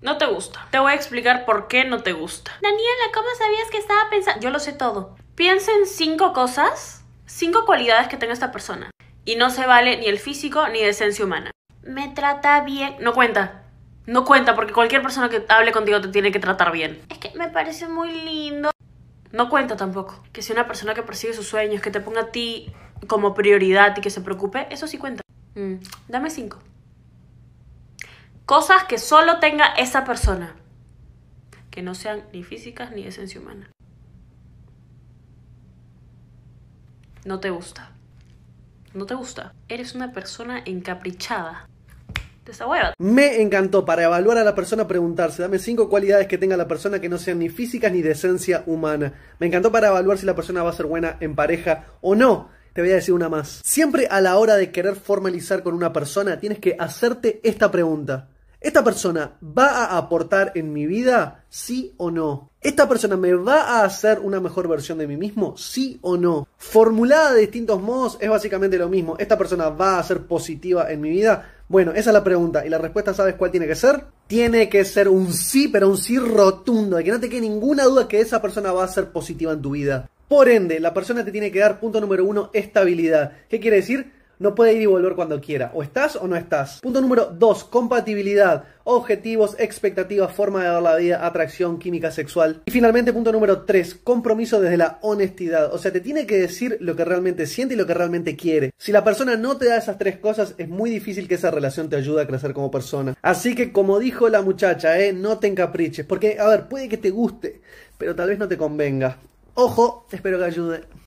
No te gusta. Te voy a explicar por qué no te gusta. Daniela, ¿cómo sabías que estaba pensando? Yo lo sé todo. Piensa en cinco cosas, cinco cualidades que tenga esta persona. Y no se vale ni el físico ni esencia humana. Me trata bien. No cuenta. No cuenta porque cualquier persona que hable contigo te tiene que tratar bien. Es que me parece muy lindo. No cuenta tampoco. Que sea una persona que persigue sus sueños, que te ponga a ti como prioridad y que se preocupe, eso sí cuenta. Mm, dame cinco. Cosas que solo tenga esa persona. Que no sean ni físicas ni de esencia humana. No te gusta. No te gusta. Eres una persona encaprichada. hueva. Me encantó. Para evaluar a la persona, preguntarse. Dame cinco cualidades que tenga la persona que no sean ni físicas ni de esencia humana. Me encantó para evaluar si la persona va a ser buena en pareja o no. Te voy a decir una más. Siempre a la hora de querer formalizar con una persona, tienes que hacerte esta pregunta. ¿Esta persona va a aportar en mi vida? ¿Sí o no? ¿Esta persona me va a hacer una mejor versión de mí mismo? ¿Sí o no? Formulada de distintos modos es básicamente lo mismo. ¿Esta persona va a ser positiva en mi vida? Bueno, esa es la pregunta. ¿Y la respuesta sabes cuál tiene que ser? Tiene que ser un sí, pero un sí rotundo. De que no te quede ninguna duda que esa persona va a ser positiva en tu vida. Por ende, la persona te tiene que dar, punto número uno, estabilidad. ¿Qué quiere decir? No puede ir y volver cuando quiera. O estás o no estás. Punto número 2. Compatibilidad. Objetivos, expectativas, forma de dar la vida, atracción, química sexual. Y finalmente, punto número 3. Compromiso desde la honestidad. O sea, te tiene que decir lo que realmente siente y lo que realmente quiere. Si la persona no te da esas tres cosas, es muy difícil que esa relación te ayude a crecer como persona. Así que, como dijo la muchacha, ¿eh? no te encapriches. Porque, a ver, puede que te guste, pero tal vez no te convenga. Ojo, espero que ayude.